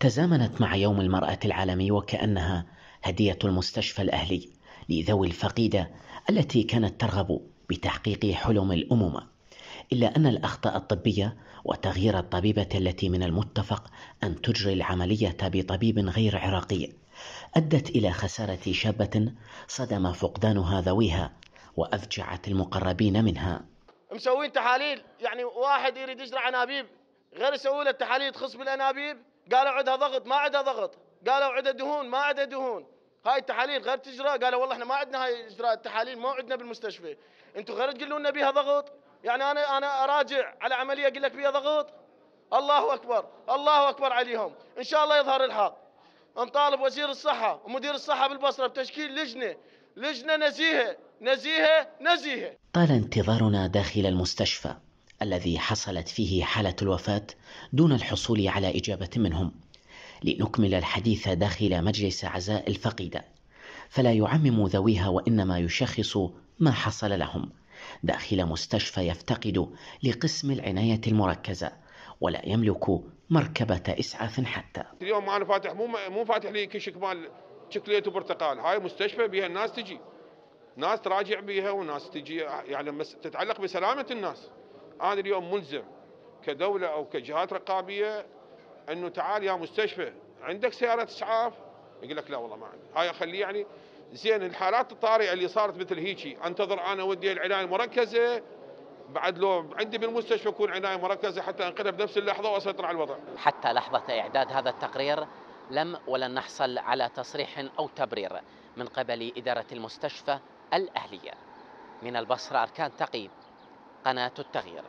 تزامنت مع يوم المرأة العالمي وكأنها هدية المستشفى الأهلي لذوي الفقيدة التي كانت ترغب بتحقيق حلم الأمومة إلا أن الأخطاء الطبية وتغيير الطبيبة التي من المتفق أن تجري العملية بطبيب غير عراقي أدت إلى خسارة شابة صدم فقدانها ذويها وأفجعت المقربين منها مسوين تحاليل يعني واحد يريد يزرع أنابيب غير يسووا له التحاليل تخص بالانابيب قالوا عندها ضغط ما عندها ضغط قالوا عندها دهون ما عندها دهون هاي التحاليل غير تجرى قالوا والله احنا ما عندنا هاي اجراء التحاليل ما عندنا بالمستشفى انتم غير تقولوا لنا بيها ضغط يعني انا انا اراجع على عمليه اقول لك بيها ضغط الله اكبر الله اكبر عليهم ان شاء الله يظهر الحق نطالب وزير الصحه ومدير الصحه بالبصره بتشكيل لجنه لجنه نزيهه نزيهه نزيهه طال انتظارنا داخل المستشفى الذي حصلت فيه حالة الوفاة دون الحصول على إجابة منهم لنكمل الحديث داخل مجلس عزاء الفقيدة فلا يعمم ذويها وإنما يشخص ما حصل لهم داخل مستشفى يفتقد لقسم العناية المركزة ولا يملك مركبة إسعاف حتى اليوم أنا فاتح مو مو فاتح لي كشك مال شكليته وبرتقال هاي مستشفى بها الناس تجي ناس تراجع بها وناس تجي يعني تتعلق بسلامة الناس انا اليوم ملزم كدوله او كجهات رقابيه انه تعال يا مستشفى عندك سياره اسعاف؟ يقول لك لا والله ما عندي، هاي اخليه يعني زين الحالات الطارئه اللي صارت مثل هيجي انتظر انا ودي العنايه المركزه بعد لو عندي بالمستشفى يكون عنايه مركزه حتى انقلها بنفس اللحظه واسيطر على الوضع. حتى لحظه اعداد هذا التقرير لم ولن نحصل على تصريح او تبرير من قبل اداره المستشفى الاهليه. من البصره اركان تقي قناة التغيير